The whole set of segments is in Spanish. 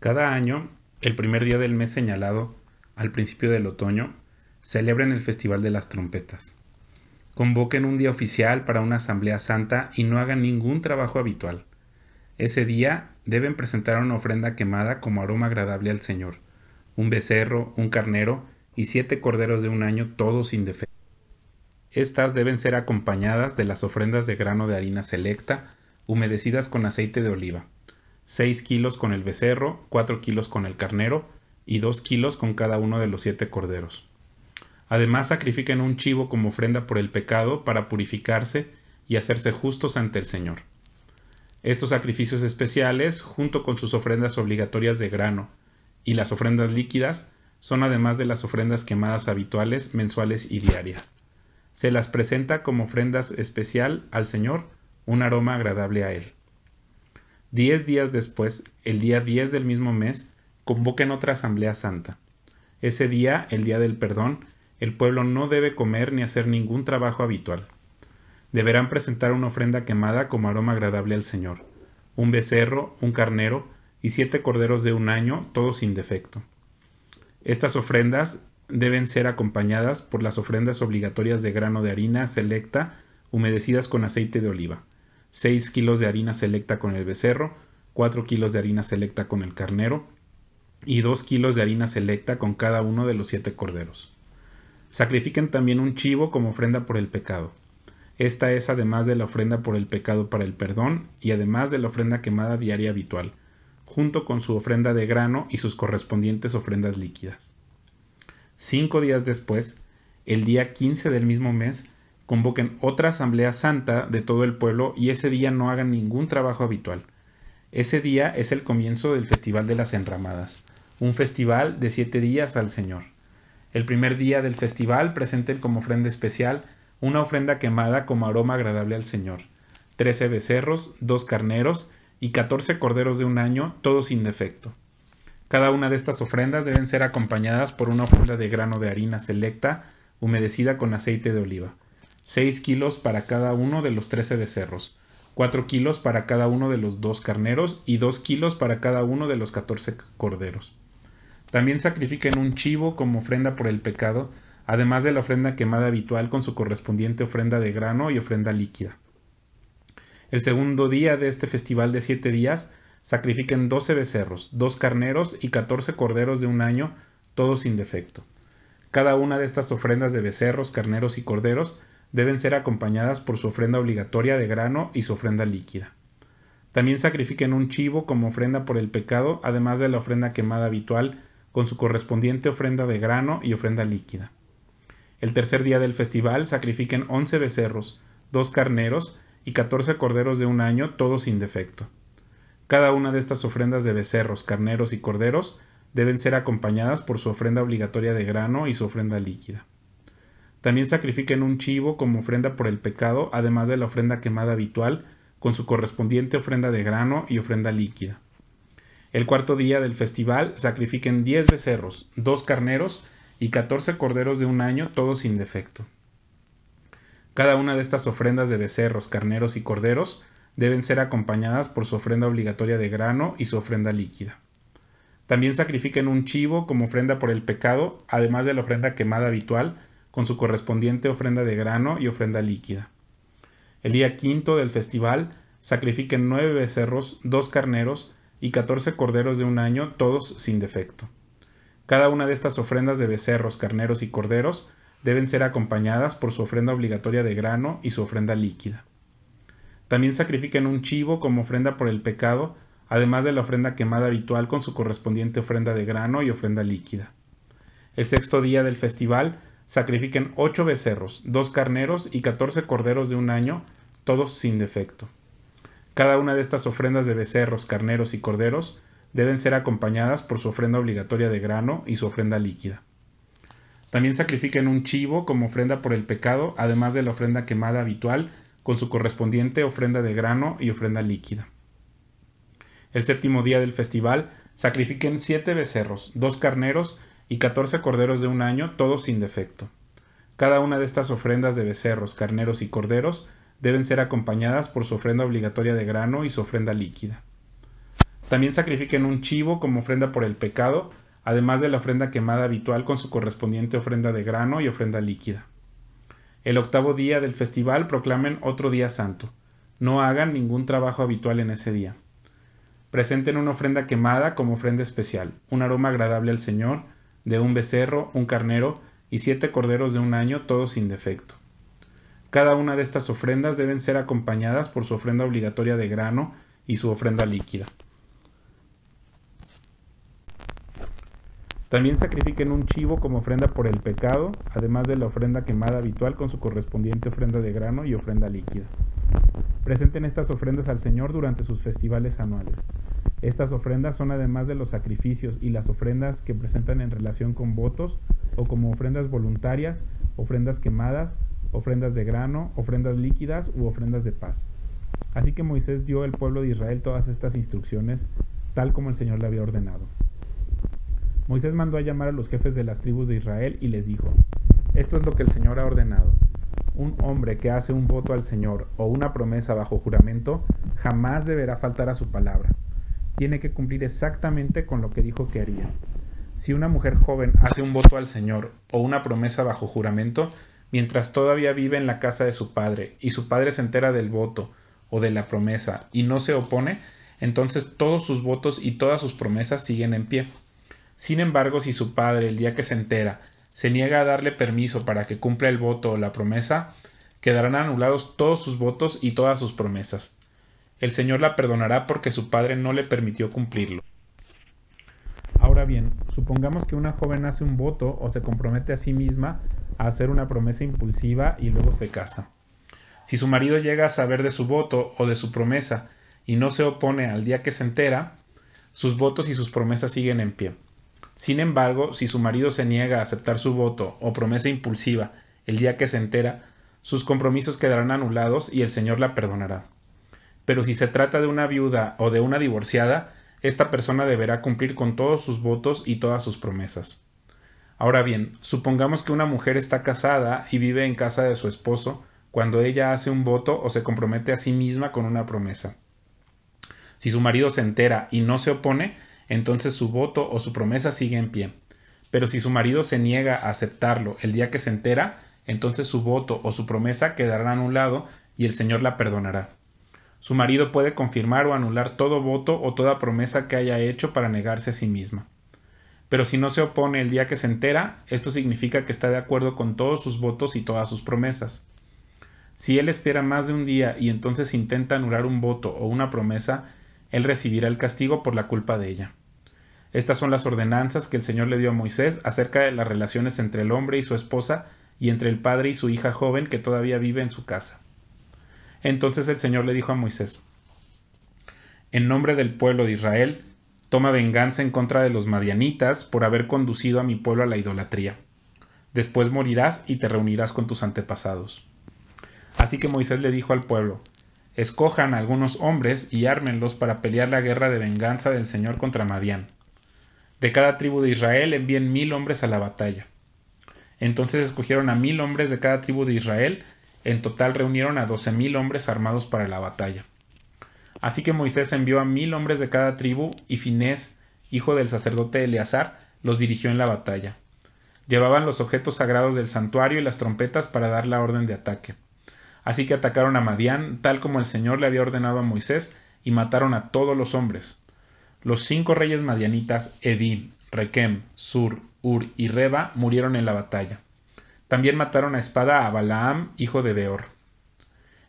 Cada año, el primer día del mes señalado, al principio del otoño, celebren el Festival de las Trompetas. Convoquen un día oficial para una asamblea santa y no hagan ningún trabajo habitual. Ese día deben presentar una ofrenda quemada como aroma agradable al Señor, un becerro, un carnero y siete corderos de un año todos sin defecto. Estas deben ser acompañadas de las ofrendas de grano de harina selecta, humedecidas con aceite de oliva. 6 kilos con el becerro, 4 kilos con el carnero y 2 kilos con cada uno de los siete corderos. Además sacrifiquen un chivo como ofrenda por el pecado para purificarse y hacerse justos ante el Señor. Estos sacrificios especiales, junto con sus ofrendas obligatorias de grano y las ofrendas líquidas, son además de las ofrendas quemadas habituales, mensuales y diarias. Se las presenta como ofrendas especial al Señor, un aroma agradable a Él. Diez días después, el día 10 del mismo mes, convoquen otra asamblea santa. Ese día, el día del perdón, el pueblo no debe comer ni hacer ningún trabajo habitual. Deberán presentar una ofrenda quemada como aroma agradable al Señor, un becerro, un carnero y siete corderos de un año, todos sin defecto. Estas ofrendas deben ser acompañadas por las ofrendas obligatorias de grano de harina selecta, humedecidas con aceite de oliva. 6 kilos de harina selecta con el becerro, 4 kilos de harina selecta con el carnero y 2 kilos de harina selecta con cada uno de los siete corderos. Sacrifiquen también un chivo como ofrenda por el pecado. Esta es además de la ofrenda por el pecado para el perdón y además de la ofrenda quemada diaria habitual, junto con su ofrenda de grano y sus correspondientes ofrendas líquidas. Cinco días después, el día 15 del mismo mes, convoquen otra asamblea santa de todo el pueblo y ese día no hagan ningún trabajo habitual. Ese día es el comienzo del Festival de las Enramadas, un festival de siete días al Señor. El primer día del festival presenten como ofrenda especial una ofrenda quemada como aroma agradable al Señor, trece becerros, dos carneros y catorce corderos de un año, todos sin defecto. Cada una de estas ofrendas deben ser acompañadas por una ofrenda de grano de harina selecta, humedecida con aceite de oliva. 6 kilos para cada uno de los 13 becerros, 4 kilos para cada uno de los dos carneros y 2 kilos para cada uno de los 14 corderos. También sacrifiquen un chivo como ofrenda por el pecado, además de la ofrenda quemada habitual con su correspondiente ofrenda de grano y ofrenda líquida. El segundo día de este festival de siete días, sacrifiquen 12 becerros, dos carneros y 14 corderos de un año, todos sin defecto. Cada una de estas ofrendas de becerros, carneros y corderos deben ser acompañadas por su ofrenda obligatoria de grano y su ofrenda líquida. También sacrifiquen un chivo como ofrenda por el pecado, además de la ofrenda quemada habitual, con su correspondiente ofrenda de grano y ofrenda líquida. El tercer día del festival sacrifiquen 11 becerros, dos carneros y 14 corderos de un año, todos sin defecto. Cada una de estas ofrendas de becerros, carneros y corderos deben ser acompañadas por su ofrenda obligatoria de grano y su ofrenda líquida. También sacrifiquen un chivo como ofrenda por el pecado, además de la ofrenda quemada habitual, con su correspondiente ofrenda de grano y ofrenda líquida. El cuarto día del festival sacrifiquen 10 becerros, 2 carneros y 14 corderos de un año, todos sin defecto. Cada una de estas ofrendas de becerros, carneros y corderos deben ser acompañadas por su ofrenda obligatoria de grano y su ofrenda líquida. También sacrifiquen un chivo como ofrenda por el pecado, además de la ofrenda quemada habitual, con su correspondiente ofrenda de grano y ofrenda líquida. El día quinto del festival sacrifiquen nueve becerros, dos carneros y catorce corderos de un año, todos sin defecto. Cada una de estas ofrendas de becerros, carneros y corderos deben ser acompañadas por su ofrenda obligatoria de grano y su ofrenda líquida. También sacrifiquen un chivo como ofrenda por el pecado, además de la ofrenda quemada habitual con su correspondiente ofrenda de grano y ofrenda líquida. El sexto día del festival sacrifiquen ocho becerros, dos carneros y catorce corderos de un año, todos sin defecto. Cada una de estas ofrendas de becerros, carneros y corderos deben ser acompañadas por su ofrenda obligatoria de grano y su ofrenda líquida. También sacrifiquen un chivo como ofrenda por el pecado, además de la ofrenda quemada habitual, con su correspondiente ofrenda de grano y ofrenda líquida. El séptimo día del festival, sacrifiquen siete becerros, dos carneros y 14 corderos de un año, todos sin defecto. Cada una de estas ofrendas de becerros, carneros y corderos deben ser acompañadas por su ofrenda obligatoria de grano y su ofrenda líquida. También sacrifiquen un chivo como ofrenda por el pecado, además de la ofrenda quemada habitual con su correspondiente ofrenda de grano y ofrenda líquida. El octavo día del festival proclamen otro día santo. No hagan ningún trabajo habitual en ese día. Presenten una ofrenda quemada como ofrenda especial, un aroma agradable al Señor, de un becerro, un carnero y siete corderos de un año, todos sin defecto. Cada una de estas ofrendas deben ser acompañadas por su ofrenda obligatoria de grano y su ofrenda líquida. También sacrifiquen un chivo como ofrenda por el pecado, además de la ofrenda quemada habitual con su correspondiente ofrenda de grano y ofrenda líquida. Presenten estas ofrendas al Señor durante sus festivales anuales. Estas ofrendas son además de los sacrificios y las ofrendas que presentan en relación con votos o como ofrendas voluntarias, ofrendas quemadas, ofrendas de grano, ofrendas líquidas u ofrendas de paz. Así que Moisés dio al pueblo de Israel todas estas instrucciones, tal como el Señor le había ordenado. Moisés mandó a llamar a los jefes de las tribus de Israel y les dijo, esto es lo que el Señor ha ordenado. Un hombre que hace un voto al Señor o una promesa bajo juramento jamás deberá faltar a su palabra tiene que cumplir exactamente con lo que dijo que haría. Si una mujer joven hace un voto al Señor o una promesa bajo juramento, mientras todavía vive en la casa de su padre y su padre se entera del voto o de la promesa y no se opone, entonces todos sus votos y todas sus promesas siguen en pie. Sin embargo, si su padre, el día que se entera, se niega a darle permiso para que cumpla el voto o la promesa, quedarán anulados todos sus votos y todas sus promesas el Señor la perdonará porque su padre no le permitió cumplirlo. Ahora bien, supongamos que una joven hace un voto o se compromete a sí misma a hacer una promesa impulsiva y luego se casa. Si su marido llega a saber de su voto o de su promesa y no se opone al día que se entera, sus votos y sus promesas siguen en pie. Sin embargo, si su marido se niega a aceptar su voto o promesa impulsiva el día que se entera, sus compromisos quedarán anulados y el Señor la perdonará pero si se trata de una viuda o de una divorciada, esta persona deberá cumplir con todos sus votos y todas sus promesas. Ahora bien, supongamos que una mujer está casada y vive en casa de su esposo cuando ella hace un voto o se compromete a sí misma con una promesa. Si su marido se entera y no se opone, entonces su voto o su promesa sigue en pie. Pero si su marido se niega a aceptarlo el día que se entera, entonces su voto o su promesa quedará anulado y el Señor la perdonará. Su marido puede confirmar o anular todo voto o toda promesa que haya hecho para negarse a sí misma. Pero si no se opone el día que se entera, esto significa que está de acuerdo con todos sus votos y todas sus promesas. Si él espera más de un día y entonces intenta anular un voto o una promesa, él recibirá el castigo por la culpa de ella. Estas son las ordenanzas que el Señor le dio a Moisés acerca de las relaciones entre el hombre y su esposa y entre el padre y su hija joven que todavía vive en su casa. Entonces el Señor le dijo a Moisés, En nombre del pueblo de Israel, toma venganza en contra de los madianitas por haber conducido a mi pueblo a la idolatría. Después morirás y te reunirás con tus antepasados. Así que Moisés le dijo al pueblo, Escojan algunos hombres y ármenlos para pelear la guerra de venganza del Señor contra Madián. De cada tribu de Israel envíen mil hombres a la batalla. Entonces escogieron a mil hombres de cada tribu de Israel en total reunieron a 12.000 hombres armados para la batalla. Así que Moisés envió a mil hombres de cada tribu y Finés, hijo del sacerdote Eleazar, los dirigió en la batalla. Llevaban los objetos sagrados del santuario y las trompetas para dar la orden de ataque. Así que atacaron a Madián, tal como el Señor le había ordenado a Moisés, y mataron a todos los hombres. Los cinco reyes madianitas, Edim, Requem, Sur, Ur y Reba, murieron en la batalla. También mataron a espada a Balaam, hijo de Beor.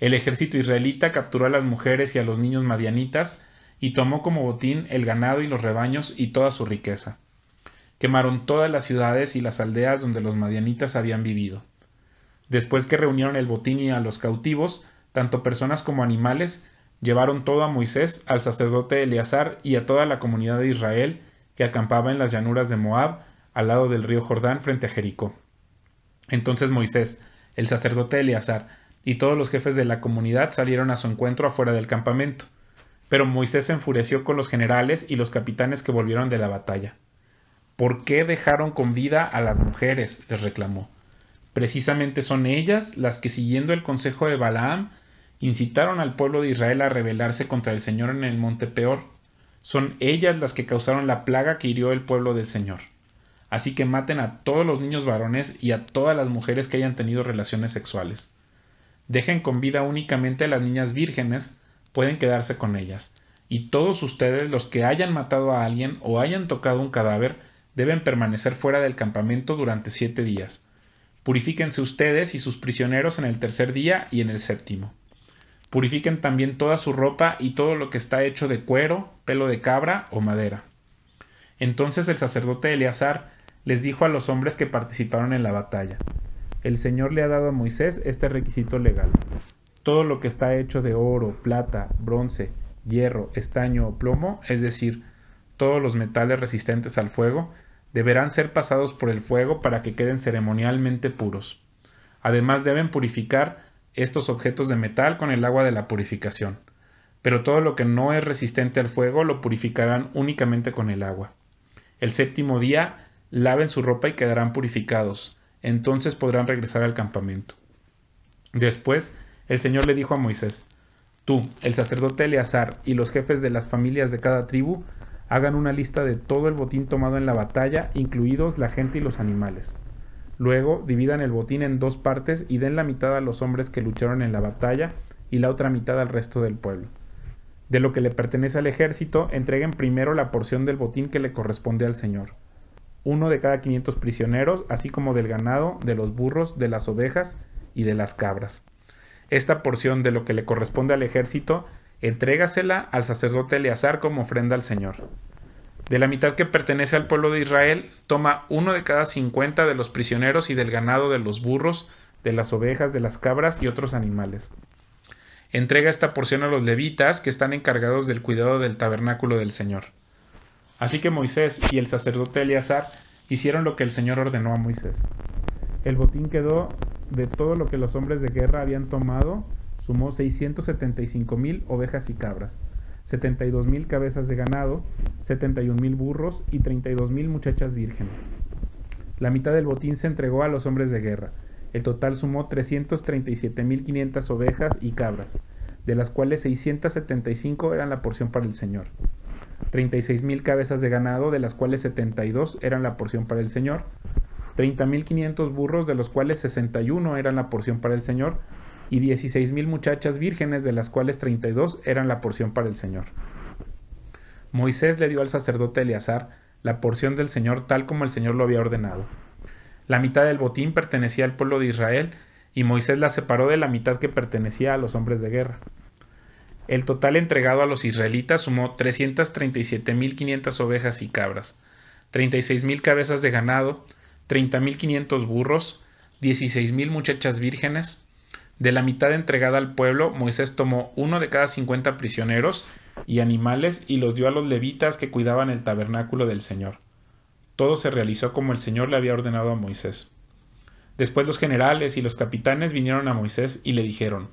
El ejército israelita capturó a las mujeres y a los niños madianitas, y tomó como botín el ganado y los rebaños y toda su riqueza. Quemaron todas las ciudades y las aldeas donde los madianitas habían vivido. Después que reunieron el botín y a los cautivos, tanto personas como animales, llevaron todo a Moisés, al sacerdote Eleazar y a toda la comunidad de Israel que acampaba en las llanuras de Moab, al lado del río Jordán frente a Jericó. Entonces Moisés, el sacerdote Eleazar y todos los jefes de la comunidad salieron a su encuentro afuera del campamento. Pero Moisés se enfureció con los generales y los capitanes que volvieron de la batalla. ¿Por qué dejaron con vida a las mujeres? les reclamó. Precisamente son ellas las que, siguiendo el consejo de Balaam, incitaron al pueblo de Israel a rebelarse contra el Señor en el monte Peor. Son ellas las que causaron la plaga que hirió el pueblo del Señor. Así que maten a todos los niños varones y a todas las mujeres que hayan tenido relaciones sexuales. Dejen con vida únicamente a las niñas vírgenes, pueden quedarse con ellas. Y todos ustedes, los que hayan matado a alguien o hayan tocado un cadáver, deben permanecer fuera del campamento durante siete días. Purifíquense ustedes y sus prisioneros en el tercer día y en el séptimo. Purifiquen también toda su ropa y todo lo que está hecho de cuero, pelo de cabra o madera. Entonces el sacerdote Eleazar les dijo a los hombres que participaron en la batalla, el Señor le ha dado a Moisés este requisito legal. Todo lo que está hecho de oro, plata, bronce, hierro, estaño o plomo, es decir, todos los metales resistentes al fuego, deberán ser pasados por el fuego para que queden ceremonialmente puros. Además deben purificar estos objetos de metal con el agua de la purificación, pero todo lo que no es resistente al fuego lo purificarán únicamente con el agua. El séptimo día laven su ropa y quedarán purificados, entonces podrán regresar al campamento. Después, el Señor le dijo a Moisés, Tú, el sacerdote Eleazar y los jefes de las familias de cada tribu, hagan una lista de todo el botín tomado en la batalla, incluidos la gente y los animales. Luego, dividan el botín en dos partes y den la mitad a los hombres que lucharon en la batalla y la otra mitad al resto del pueblo. De lo que le pertenece al ejército, entreguen primero la porción del botín que le corresponde al Señor uno de cada 500 prisioneros, así como del ganado, de los burros, de las ovejas y de las cabras. Esta porción de lo que le corresponde al ejército, entrégasela al sacerdote Eleazar como ofrenda al Señor. De la mitad que pertenece al pueblo de Israel, toma uno de cada 50 de los prisioneros y del ganado, de los burros, de las ovejas, de las cabras y otros animales. Entrega esta porción a los levitas que están encargados del cuidado del tabernáculo del Señor. Así que Moisés y el sacerdote Eleazar hicieron lo que el Señor ordenó a Moisés. El botín quedó de todo lo que los hombres de guerra habían tomado, sumó 675 mil ovejas y cabras, 72 mil cabezas de ganado, 71 mil burros y 32 mil muchachas vírgenes. La mitad del botín se entregó a los hombres de guerra. El total sumó 337.500 ovejas y cabras, de las cuales 675 eran la porción para el Señor. 36 mil cabezas de ganado, de las cuales 72 eran la porción para el Señor, 30.500 burros, de los cuales 61 eran la porción para el Señor, y mil muchachas vírgenes, de las cuales 32 eran la porción para el Señor. Moisés le dio al sacerdote Eleazar la porción del Señor tal como el Señor lo había ordenado. La mitad del botín pertenecía al pueblo de Israel, y Moisés la separó de la mitad que pertenecía a los hombres de guerra. El total entregado a los israelitas sumó 337.500 ovejas y cabras, 36.000 cabezas de ganado, 30.500 burros, 16.000 muchachas vírgenes. De la mitad entregada al pueblo, Moisés tomó uno de cada 50 prisioneros y animales y los dio a los levitas que cuidaban el tabernáculo del Señor. Todo se realizó como el Señor le había ordenado a Moisés. Después los generales y los capitanes vinieron a Moisés y le dijeron,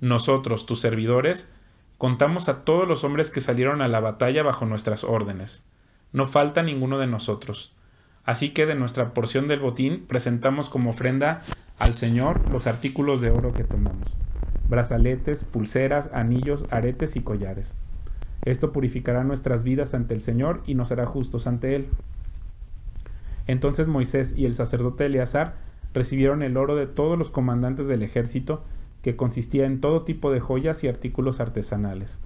Nosotros, tus servidores, Contamos a todos los hombres que salieron a la batalla bajo nuestras órdenes. No falta ninguno de nosotros. Así que de nuestra porción del botín presentamos como ofrenda al Señor los artículos de oro que tomamos. Brazaletes, pulseras, anillos, aretes y collares. Esto purificará nuestras vidas ante el Señor y nos hará justos ante Él. Entonces Moisés y el sacerdote Eleazar recibieron el oro de todos los comandantes del ejército que consistía en todo tipo de joyas y artículos artesanales.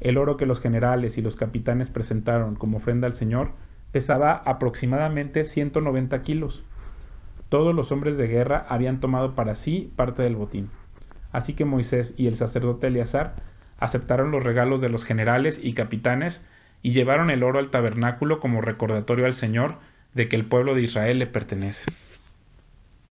El oro que los generales y los capitanes presentaron como ofrenda al Señor pesaba aproximadamente 190 kilos. Todos los hombres de guerra habían tomado para sí parte del botín. Así que Moisés y el sacerdote Eleazar aceptaron los regalos de los generales y capitanes y llevaron el oro al tabernáculo como recordatorio al Señor de que el pueblo de Israel le pertenece.